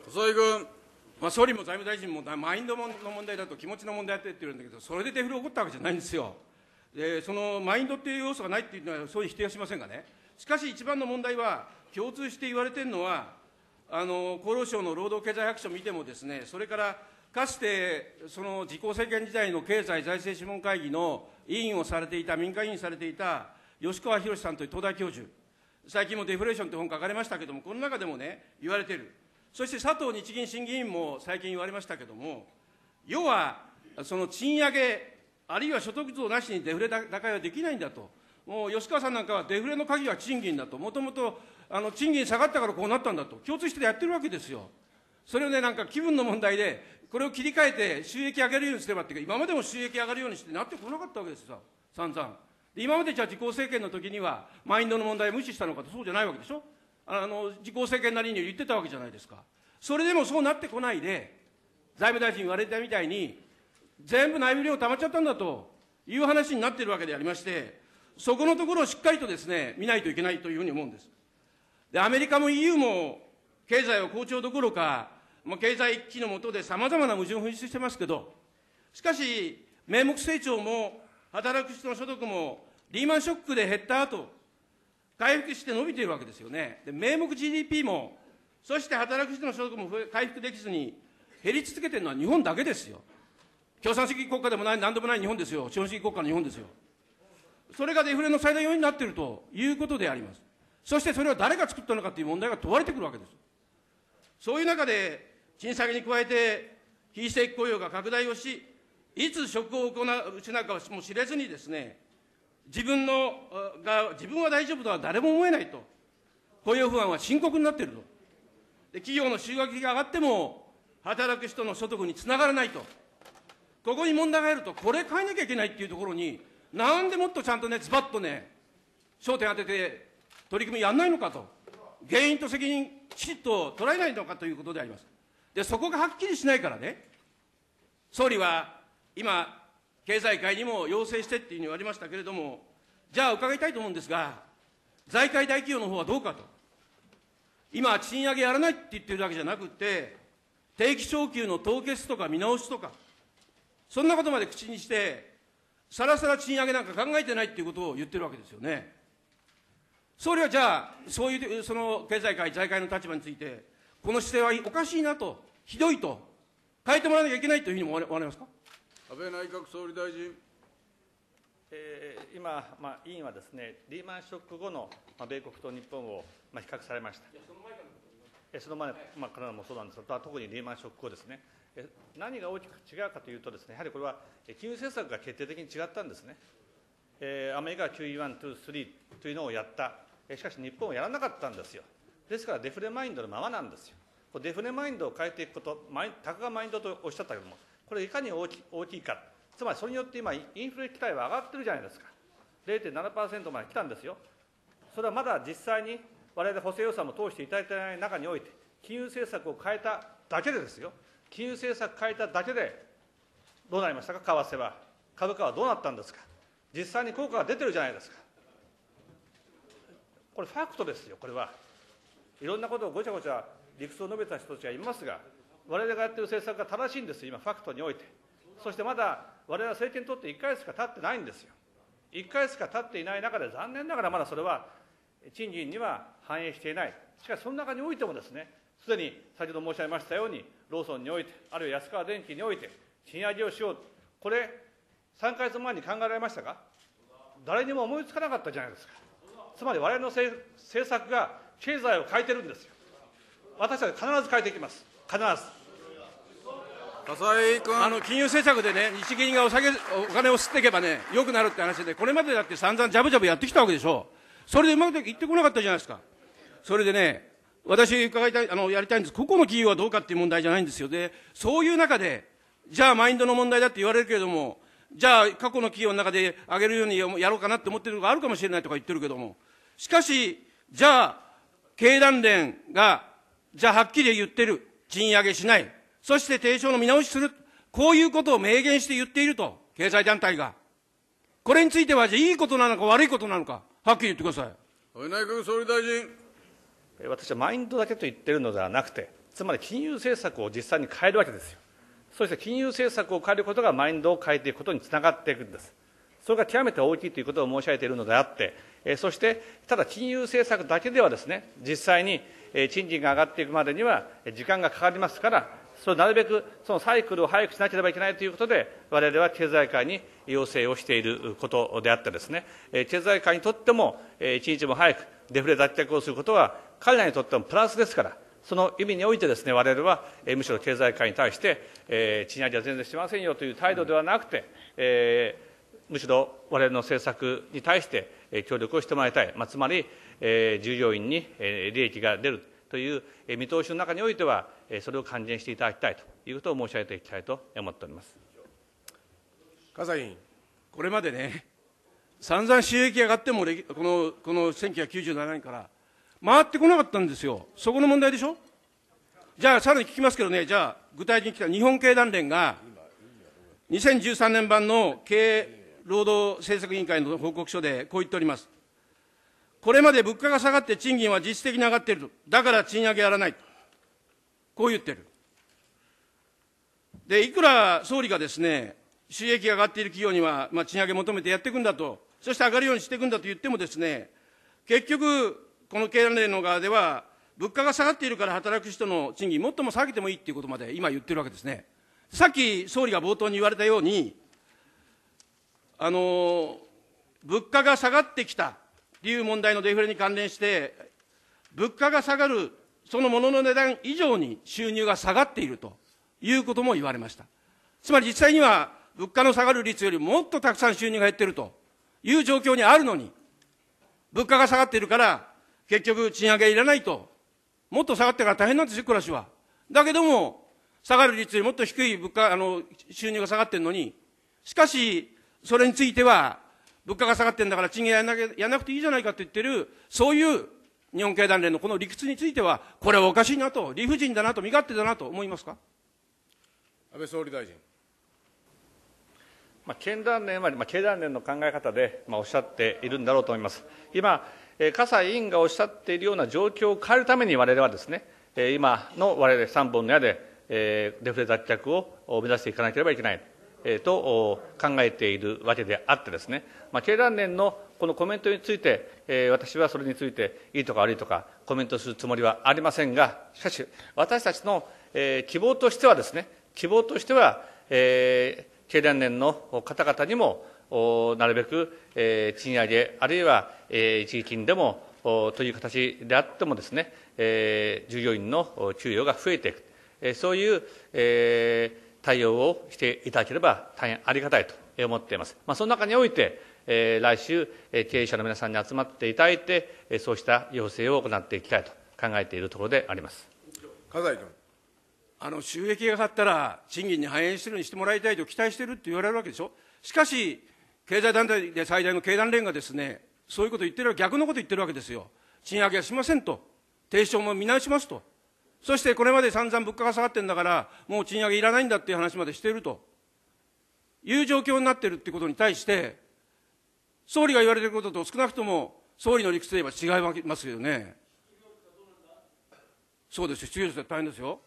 S1: 細井君まあ、総理も財務大臣もマインドの問題だと気持ちの問題だって言ってるんだけどそれでデフレ起こったわけじゃないんですよでそのマインドっていう要素がないっていうのは総理否定はしませんがねしかし一番の問題は共通して言われてるのはあの厚労省の労働経済白書を見てもですねそれからかつてその自公政権時代の経済財政諮問会議の委員をされていた民間委員されていた吉川博さんという東大教授最近もデフレーションって本書かれましたけどもこの中でもね言われてるそして佐藤日銀審議委員も最近言われましたけれども、要はその賃上げ、あるいは所得増なしにデフレ打開はできないんだと、もう吉川さんなんかはデフレの鍵は賃金だと、もともとあの賃金下がったからこうなったんだと、共通してやってるわけですよ。それをね、なんか気分の問題で、これを切り替えて収益上げるようにすればって今までも収益上がるようにしてなってこなかったわけですよ、さんざん。今までじゃあ自公政権の時には、マインドの問題を無視したのかと、そうじゃないわけでしょ。あの自公政権なりに言ってたわけじゃないですか。それでもそうなってこないで、財務大臣言われたみたいに、全部内部量溜まっちゃったんだという話になっているわけでありまして、そこのところをしっかりとですね、見ないといけないというふうに思うんです。で、アメリカも EU も経済は好調どころか、まあ、経済危機の下でさまざまな矛盾を噴出してますけど、しかし、名目成長も働く人の所得もリーマンショックで減った後、回復して伸びているわけですよね。で、名目 GDP も、そして働く人の所得も回復できずに、減り続けてるのは日本だけですよ。共産主義国家でもない、なんでもない日本ですよ。資本主義国家の日本ですよ。それがデフレの最大要因になっているということであります。そしてそれを誰が作ったのかという問題が問われてくるわけです。そういう中で、賃下げに加えて、非正規雇用が拡大をし、いつ職を行う失うかも知れずにですね、自分のが自分は大丈夫とは誰も思えないと、雇用不安は深刻になっているとで、企業の収益が上がっても、働く人の所得につながらないと、ここに問題があると、これ変えなきゃいけないっていうところに、なんでもっとちゃんとね、ズバッとね、焦点当てて、取り組みやんないのかと、原因と責任、きちっと捉えないのかということであります。で、そこがはっきりしないからね、総理は今、経済界にも要請してっていうふうに言われましたけれども、じゃあ伺いたいと思うんですが、財界大企業の方はどうかと。今、賃上げやらないって言ってるだけじゃなくて、定期昇給の凍結とか見直しとか、そんなことまで口にして、さらさら賃上げなんか考えてないっていうことを言ってるわけですよね。総理はじゃあ、そういう、その経済界、財界の立場について、この姿勢はおかしいなと、ひどいと、変えてもらわなきゃいけないというふうに思われますか
S5: 安倍内閣総理大臣。今、まあ、委員はですね、リーマンショック後の、まあ、米国と日本を、まあ、比較されまし
S1: た。
S5: その前まあ、からもそうなんですが、特にリーマンショック後ですね、何が大きく違うかというとです、ね、やはりこれは金融政策が決定的に違ったんですね、えー、アメリカは QE1、2、3というのをやった、しかし日本はやらなかったんですよ、ですからデフレマインドのままなんですよ、デフレマインドを変えていくこと、たかがマインドとおっしゃったけども、これいかに大き大きいか、つまりそれによって今、インフレ期待は上がってるじゃないですか、0.7%まで来たんですよ、それはまだ実際に我々補正予算も通していただいていない中において、金融政策を変えただけでですよ、金融政策変えただけで、どうなりましたか、為替は、株価はどうなったんですか、実際に効果が出てるじゃないですか、これ、ファクトですよ、これは。いろんなことをごちゃごちゃ理屈を述べた人たちがいますが、我々がやっている政策が正しいんです、今、ファクトにおいて。そしてまだ我々は政権にとって1回しか経ってないんですよ。1回しか経っていない中で、残念ながらまだそれは賃金には反映していない。しかし、その中においてもですね、すでに先ほど申し上げましたように、ローソンにおいて、あるいは安川電機において、賃上げをしよう、これ、3か月前に考えられましたか、誰にも思いつかなかったじゃないですか、つまり我々の政策が経済を変えてるんですよ、私たちは必ず変えていきます、必ず。井君あの金融政策でね、日
S1: 銀がお下げお金を吸っていけばね、よくなるって話で、これまでだって散々じゃぶじゃぶやってきたわけでしょう、それでうまくいってこなかったじゃないですか、それでね、私、伺いたいあのやりたいんです、個々の企業はどうかっていう問題じゃないんですよ、でそういう中で、じゃあ、マインドの問題だって言われるけれども、じゃあ、過去の企業の中で上げるようにやろうかなって思ってるのがあるかもしれないとか言ってるけども、しかし、じゃあ、経団連が、じゃあ、はっきり言ってる、賃上げしない。そして提唱の見直しする。こういうことを明言して言っていると、経済団体が。これについては、じゃいいことなのか悪いことなのか、はっきり言って
S5: ください。
S2: 内閣総理大臣。
S5: 私はマインドだけと言ってるのではなくて、つまり金融政策を実際に変えるわけですよ。そして金融政策を変えることがマインドを変えていくことにつながっていくんです。それが極めて大きいということを申し上げているのであって、えそして、ただ金融政策だけではですね、実際に賃金が上がっていくまでには時間がかかりますから、それなるべくそのサイクルを早くしなければいけないということで我々は経済界に要請をしていることであってですね経済界にとっても一日も早くデフレ脱却をすることは彼らにとってもプラスですからその意味においてですね我々はむしろ経済界に対して、え賃上げは全然しませんよという態度ではなくて、えむしろ我々の政策に対して協力をしてもらいたい、まあ、つまり、え従業員に利益が出る。という見通しの中においては、それを還元していただきたいということを申し上げていきたいと思っております葛西委員、これまでね、散々収益上がっても、この
S1: この1997年から回ってこなかったんですよ、そこの問題でしょ。じゃあ、さらに聞きますけどね、じゃあ、具体的に来た日本経団連が、2013年版の経営労働政策委員会の報告書でこう言っております。これまで物価が下がって賃金は実質的に上がっていると。だから賃上げやらない。こう言ってる。で、いくら総理がですね、収益が上がっている企業には、まあ、賃上げ求めてやっていくんだと、そして上がるようにしていくんだと言ってもですね、結局、この経団連の側では、物価が下がっているから働く人の賃金、もっとも下げてもいいということまで今言ってるわけですね。さっき総理が冒頭に言われたように、あの、物価が下がってきた、理由問題のデフレに関連して、物価が下がる、そのものの値段以上に収入が下がっているということも言われました。つまり実際には、物価の下がる率よりもっとたくさん収入が減っているという状況にあるのに、物価が下がっているから、結局賃上げいらないと。もっと下がってから大変なんですよ、暮らしは。だけども、下がる率よりもっと低い物価、あの、収入が下がってるのに、しかし、それについては、物価が下がってんだから賃金やらなやなくていいじゃないかと言ってる、そういう日本経団連のこの理屈については、これはおかしいなと、理不尽だなと、身勝手だなと思いますか
S2: 安倍総理大臣。
S5: まあ、経団連は、まあ、経団連の考え方で、まあ、おっしゃっているんだろうと思います。今、え葛西委員がおっしゃっているような状況を変えるために我々はですね、え今の我々3本の矢で、えデフレ脱却を目指していかなければいけない、えと考えているわけであってですね、まあ、経団連のこのコメントについて、えー、私はそれについていいとか悪いとかコメントするつもりはありませんが、しかし、私たちの、えー、希望としてはですね、希望としては、えー、経団連の方々にも、なるべく、えー、賃上げ、あるいは、えー、一時金でも、という形であってもですね、えー、従業員の給与が増えていく、えー、そういう、えー、対応をしていただければ大変ありがたいと思っています。まあ、その中において、え来週、え経営者の皆さんに集まっていただいて、えそうした要請を行っていきたいと考えているところであります。
S2: 加西
S1: 君あの収益が上がったら、賃金に反映するようにしてもらいたいと期待してるって言われるわけでしょ、しかし、経済団体で最大の経団連がですね、そういうこと言ってる逆のこと言ってるわけですよ、賃上げはしませんと、提唱も見直しますと、そしてこれまで散々物価が下がってるんだから、もう賃上げいらないんだっていう話までしているという状況になってるってことに対して、総理が言われていることと少なくとも総理の理屈で言えば違いますよね。そうですよ、失業率は大変ですよ。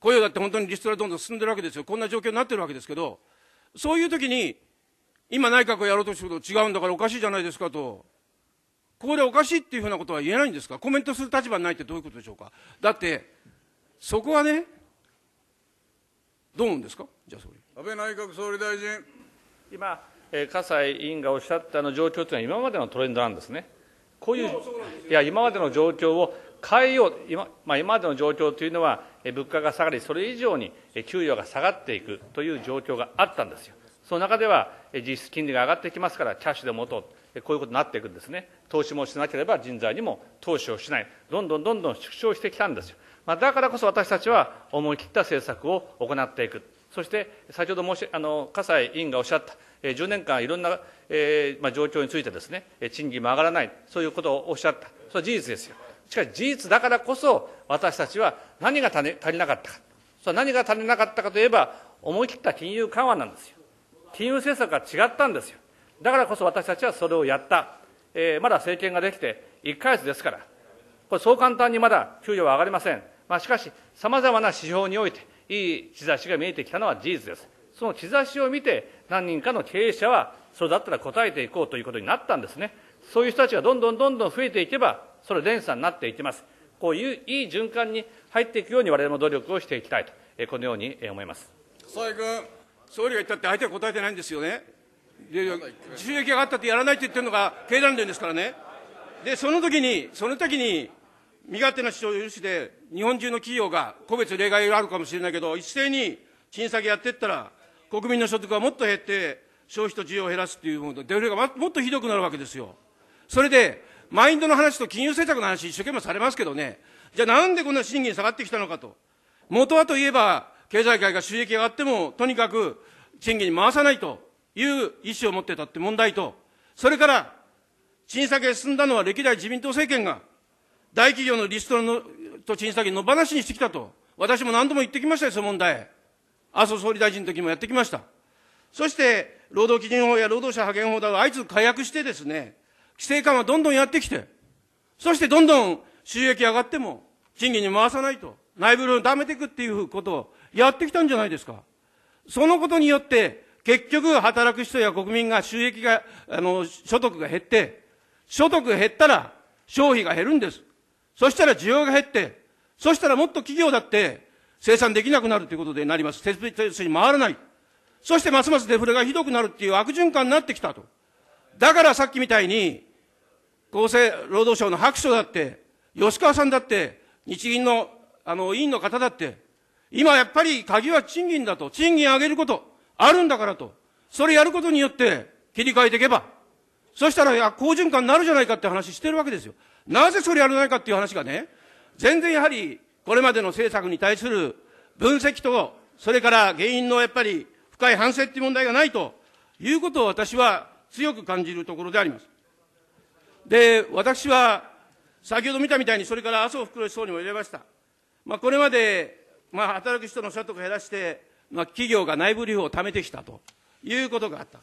S1: 雇用だって本当にリストラどんどん進んでるわけですよ。こんな状況になってるわけですけど、そういう時に、今内閣をやろうとしてること違うんだからおかしいじゃないですかと。ここでおかしいっていうふうなことは言えないんですかコメントする立場ないってどういうことでしょうかだって、
S2: そこはね、
S5: どう思うんですかじゃあ総理。
S2: 安倍内閣総理大臣。今
S5: 葛西委員がおっしゃったの状況というのは今までのトレンドなんですね。こういう、いや、今までの状況を変えよう、今まあ、今までの状況というのは、物価が下がり、それ以上に給与が下がっていくという状況があったんですよ。その中では、実質金利が上がってきますから、キャッシュで持とう、こういうことになっていくんですね。投資もしなければ人材にも投資をしない、どんどんどんどん縮小してきたんですよ。まあ、だからこそ私たちは思い切った政策を行っていく。そして、先ほど申し、あの、葛西委員がおっしゃった、え10年間いろんな、えー、まあ、状況についてですね、賃金も上がらない、そういうことをおっしゃった。それは事実ですよ。しかし事実だからこそ、私たちは何が足りなかったか。それは何が足りなかったかといえば、思い切った金融緩和なんですよ。金融政策が違ったんですよ。だからこそ私たちはそれをやった。えー、まだ政権ができて1か月ですから、これそう簡単にまだ給料は上がりません。まあ、しかし、さまざまな指標において、いい兆しが見えてきたのは事実です。その兆しを見て何人かの経営者はそれだったら答えていこうということになったんですねそういう人たちがどんどんどんどん増えていけばそれ連鎖になっていきますこういういい循環に入っていくように我々も努力をしていきたいとこのように思います笠君総理が言ったって相手は答え
S1: てないんですよねで収益があったってやらないって言ってるのが経団連ですからねでその時にその時に身勝手な主張を許して日本中の企業が個別例外があるかもしれないけど一斉に賃下げやってったら国民の所得はもっと減って、消費と需要を減らすっていうもので、デフレがもっとひどくなるわけですよ。それで、マインドの話と金融政策の話、一生懸命されますけどね、じゃあなんでこんな賃金下がってきたのかと。元はといえば、経済界が収益上がっても、とにかく賃金に回さないという意思を持ってたって問題と、それから、賃下げ進んだのは歴代自民党政権が、大企業のリストのと賃下げのしにしてきたと。私も何度も言ってきましたよ、その問題。麻生総理大臣の時もやってきました。そして、労働基準法や労働者派遣法だが、相次ぐ解約してですね、規制緩和どんどんやってきて、そしてどんどん収益上がっても、賃金に回さないと、内部量を貯めていくっていうことをやってきたんじゃないですか。そのことによって、結局、働く人や国民が収益が、あの、所得が減って、所得減ったら消費が減るんです。そしたら需要が減って、そしたらもっと企業だって生産できなくなるということでなります。設備投資に回らない。そしてますますデフレがひどくなるっていう悪循環になってきたと。だからさっきみたいに、厚生労働省の白書だって、吉川さんだって、日銀の、あの、委員の方だって、今やっぱり鍵は賃金だと。賃金上げること、あるんだからと。それやることによって切り替えていけば、そしたら、いや、好循環になるじゃないかって話してるわけですよ。なぜそれやらないかっていう話がね、全然やはりこれまでの政策に対する分析と、それから原因のやっぱり深い反省っていう問題がないということを私は強く感じるところであります。で、私は先ほど見たみたいに、それから麻生副総総理も入れました。まあ、これまで、まあ、働く人の所得を減らして、まあ、企業が内部留保を貯めてきたということがあった。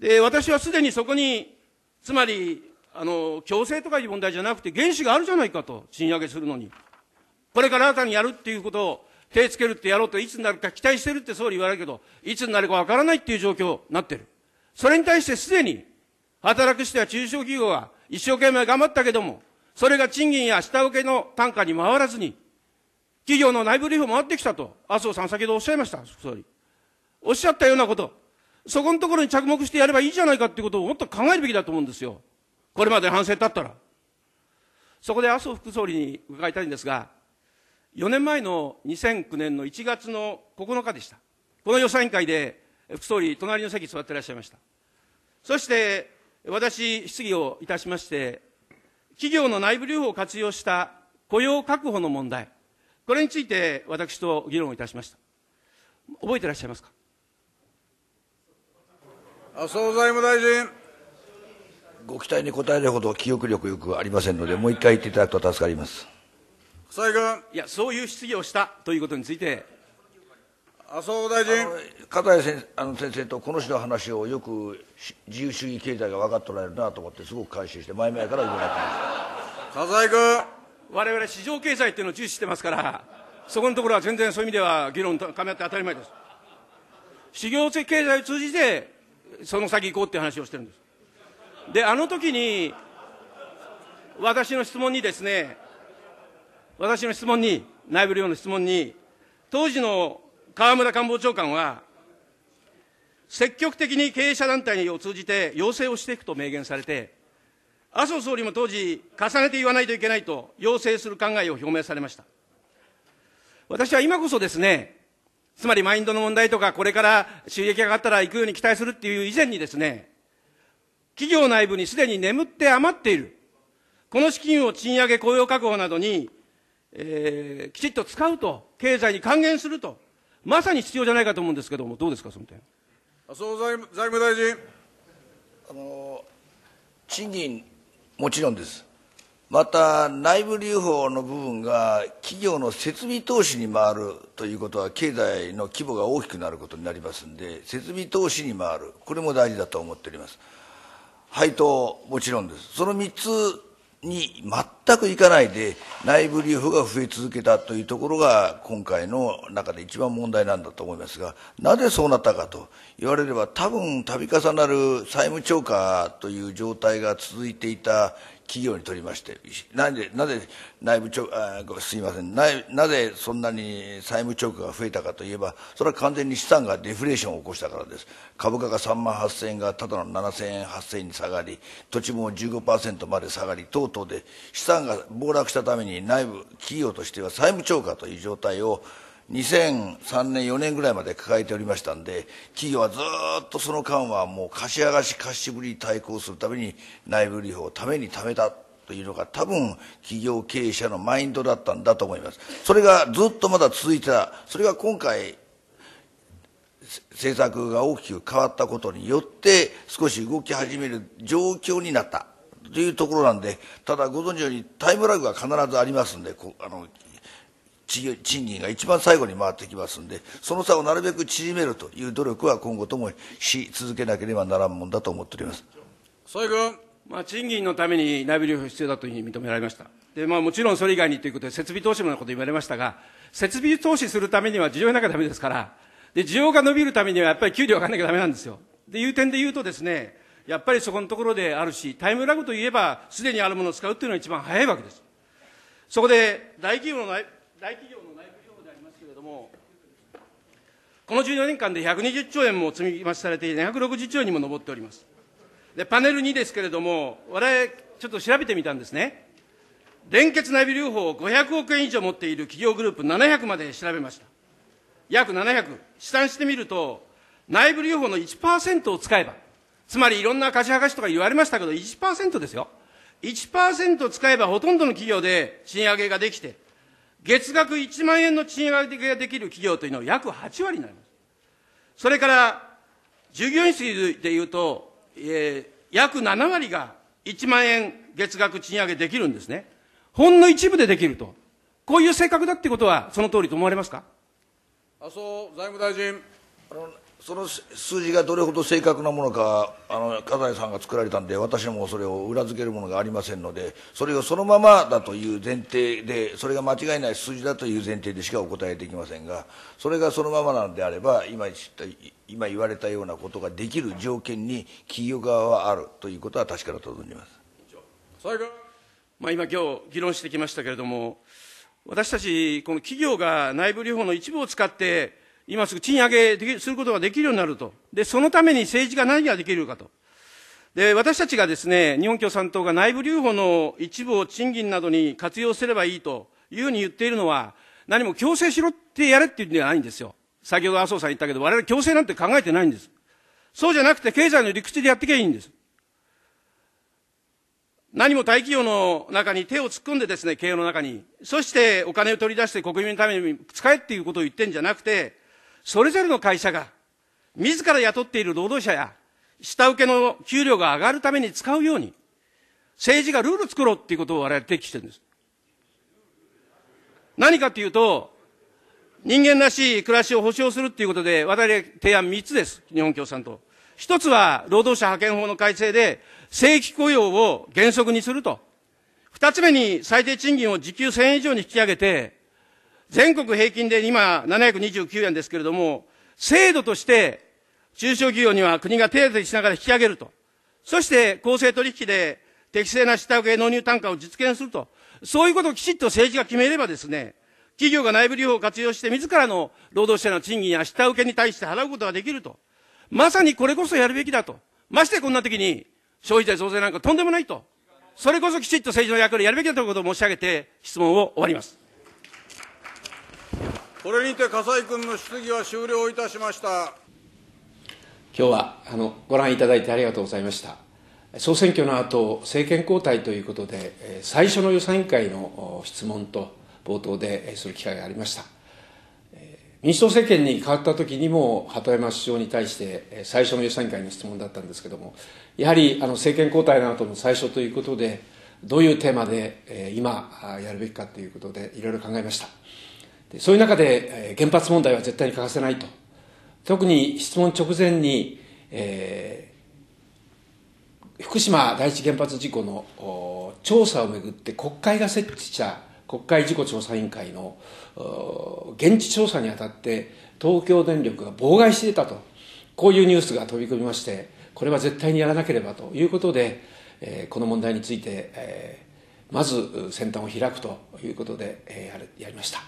S1: で、私はすでにそこに、つまり、あの、強制とかいう問題じゃなくて、原資があるじゃないかと、賃上げするのに。これから新たにやるっていうことを手つけるってやろうといつになるか期待してるって総理言われるけど、いつになるかわからないっていう状況になってる。それに対してすでに、働く人や中小企業は一生懸命頑張ったけども、それが賃金や下請けの単価に回らずに、企業の内部リフ回ってきたと、麻生さん先ほどおっしゃいました、総理。おっしゃったようなこと、そこのところに着目してやればいいじゃないかっていうことをもっと考えるべきだと思うんですよ。これまで反省だったら。そこで麻生副総理に伺いたいんですが、4年前の2009年の1月の9日でした。この予算委員会で、副総理、隣の席に座っていらっしゃいました。そして、私、質疑をいたしまして、企業の内部留保を活用した雇用確保の問題、これについて私と議論をいたしました。覚えていらっしゃいますか
S6: 麻生財務大臣。ご期待に応えるほど記憶力よくありませんので、もう一回言っていただくと助かります。
S2: 蔡君いや、そういう質疑
S1: をしたということについて、
S6: 麻生大臣片谷先あの先生とこの人の話をよく自由主義経済が分かっておられるなと思ってすごく感心して前々から伺ってま
S1: す葛西君われわれ市場経済っていうのを重視してますからそこのところは全然そういう意味では議論かみ合って当たり前です市場経済を通じてその先行こうっていう話をしてるんですであの時に私の質問にですね私の質問に、内部留保の質問に、当時の河村官房長官は、積極的に経営者団体を通じて要請をしていくと明言されて、麻生総理も当時、重ねて言わないといけないと要請する考えを表明されました。私は今こそですね、つまりマインドの問題とか、これから収益が上がったら行くように期待するっていう以前にですね、企業内部にすでに眠って余っている、この資金を賃上げ雇用確保などにえー、きちっと使うと、経済に還元すると、まさに必要じゃないかと思うんですけれども、どうですか、その点。
S2: 麻生財務大臣
S6: あの賃金、もちろんです、また内部留保の部分が企業の設備投資に回るということは、経済の規模が大きくなることになりますんで、設備投資に回る、これも大事だと思っております。配当もちろんですその3つに全く行かないで内部留保が増え続けたというところが今回の中で一番問題なんだと思いますがなぜそうなったかと言われれば多分度重なる債務超過という状態が続いていた企業にとりましてなぜなぜ内部長あすいませんななぜそんなに債務超過が増えたかといえばそれは完全に資産がデフレーションを起こしたからです株価が3万8000円がただの7000円8000円に下がり土地も15%まで下がり等々で資産が暴落したために内部企業としては債務超過という状態を2003年4年ぐらいまで抱えておりましたんで企業はずっとその間はもう貸し上がし貸しぶりに対抗するために内部留保をためにためたというのが多分企業経営者のマインドだったんだと思いますそれがずっとまだ続いてたそれが今回政策が大きく変わったことによって少し動き始める状況になったというところなんでただご存知のようにタイムラグが必ずありますんでこあの賃金が一番最後に回ってきますんで、その差をなるべく縮めるという努力は今後ともし続けなければならんもんだと思っております。
S1: 総理君まあ、賃金のために内部留保必要だというふうに認められました。で、まあ、もちろんそれ以外にということで、設備投資のなこと言われましたが、設備投資するためには需要なきゃだめですから、で、需要が伸びるためにはやっぱり給料上がらなきゃだめなんですよ。で、いう点で言うとですね、やっぱりそこのところであるし、タイムラグといえば、すでにあるものを使うというのが一番早いわけです。そこで、大企業の大企業の内部業務でありますけれども、この14年間で120兆円も積み増しされて、260兆円にも上っております。で、パネル2ですけれども、我々、ちょっと調べてみたんですね。連結内部留保を500億円以上持っている企業グループ700まで調べました。約700。試算してみると、内部留保の1%を使えば、つまりいろんな貸し剥がしとか言われましたけど、1%ですよ。1%使えばほとんどの企業で賃上げができて、月額1万円の賃上げができる企業というのは約8割になります。それから、従業員数でいうと、えー、約7割が1万円月額賃上げできるんですね。ほんの一部でできると。こういう性格だってことは、その通
S6: りと思われますか
S2: 麻生財務大臣。その
S6: 数字がどれほど正確なものかあの家財さんが作られたんで私もそれを裏付けるものがありませんのでそれをそのままだという前提でそれが間違いない数字だという前提でしかお答えできませんがそれがそのままなのであれば今今言われたようなことができる条件に企業側はあるということは確かだと存じます。
S1: まあ、今今日議論してきましたけれども私たちこの企業が内部留保の一部を使って今すぐ賃上げできすることができるようになると。で、そのために政治が何ができるかと。で、私たちがですね、日本共産党が内部留保の一部を賃金などに活用すればいいというふうに言っているのは、何も強制しろってやれっていうんではないんですよ。先ほど麻生さん言ったけど、我々強制なんて考えてないんです。そうじゃなくて経済の理屈でやっていけばいいんです。何も大企業の中に手を突っ込んでですね、経営の中に。そしてお金を取り出して国民のために使えっていうことを言ってんじゃなくて、それぞれの会社が、自ら雇っている労働者や、下請けの給料が上がるために使うように、政治がルール作ろうっていうことを我々提起してるんです。何かというと、人間らしい暮らしを保障するっていうことで、我々提案三つです。日本共産党。一つは、労働者派遣法の改正で、正規雇用を原則にすると。二つ目に、最低賃金を時給1000円以上に引き上げて、全国平均で今729円ですけれども、制度として中小企業には国が手当てしながら引き上げると。そして公正取引で適正な下請け納入単価を実現すると。そういうことをきちっと政治が決めればですね、企業が内部留保を活用して自らの労働者の賃金や下請けに対して払うことができると。まさにこれこそやるべきだと。ましてこんな時に消費税増税なんかとんでもないと。それこそきちっと政治の役割をやるべきだということを申し上げて質問を終わります。
S2: これにて笠井君の質疑は終了いたしました
S1: 今日はあのご覧いただいてありがとうございました総選挙の後政権交代ということで最初の予算委員会の質問と冒頭でする機会がありました民主党政権に変わった時にも鳩山首相に対して最初の予算委員会の質問だったんですけどもやはりあの政権交代の後の最初ということでどういうテーマで今やるべきかということでいろいろ考えましたそういう中で原発問題は絶対に欠かせないと。特に質問直前に、えー、福島第一原発事故の調査をめぐって国会が設置した国会事故調査委員会の現地調査にあたって東京電力が妨害していたと、こういうニュースが飛び込みまして、これは絶対にやらなければということで、えー、この問題について、えー、まず先端を開くということで、えー、やりました。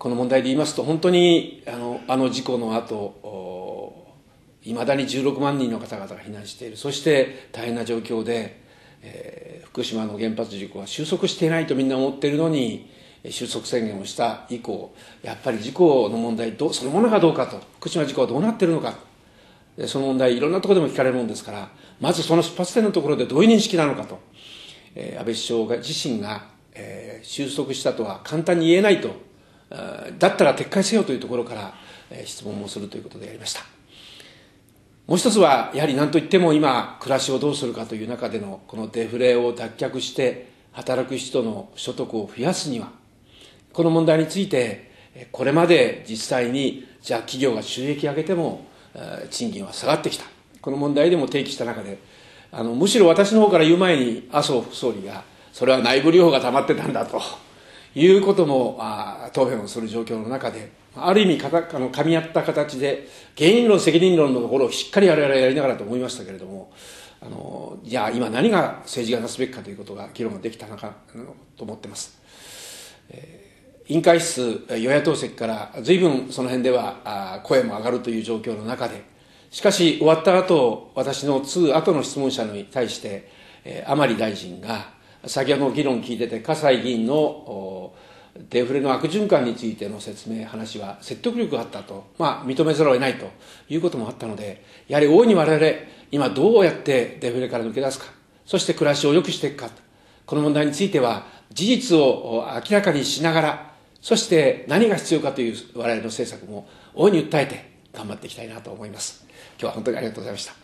S1: この問題で言いますと本当にあのあの事故の後いまだに16万人の方々が避難しているそして大変な状況で、えー、福島の原発事故は収束していないとみんな思っているのに収束宣言をした以降やっぱり事故の問題どそのものかどうかと福島事故はどうなっているのかその問題いろんなところでも聞かれるもんですからまずその出発点のところでどういう認識なのかと、えー、安倍首相が自身が、えー、収束したとは簡単に言えないとだったら撤回せよというところから質問をするということでやりました。もう一つは、やはり何といっても今、暮らしをどうするかという中での、このデフレを脱却して、働く人の所得を増やすには、この問題について、これまで実際に、じゃあ企業が収益上げても、賃金は下がってきた。この問題でも提起した中で、あの、むしろ私の方から言う前に、麻生副総理が、それは内部留保が溜まってたんだと。いうこともあ答弁をする状況の中で、ある意味かたあの噛み合った形で、原因論、責任論のところをしっかり我々やりながらと思いましたけれども、あのじゃあ今何が政治がなすべきかということが議論ができたのかと思ってます。えー委員会室与野党席から随分その辺では声も上がるという状況の中で、しかし終わった後、私の2後の質問者に対して、甘利大臣が、先ほどの議論聞いてて葛西議員のデフレの悪循環についての説明話は説得力があったと、まあ、認めざるを得ないということもあったのでやはり大いに我々今どうやってデフレから抜け出すかそして暮らしを良くしていくかこの問題については事実を明らかにしながらそして何が必要かという我々の政策も大いに訴えて頑張っていきたいなと思います今日は本当にありがとうございました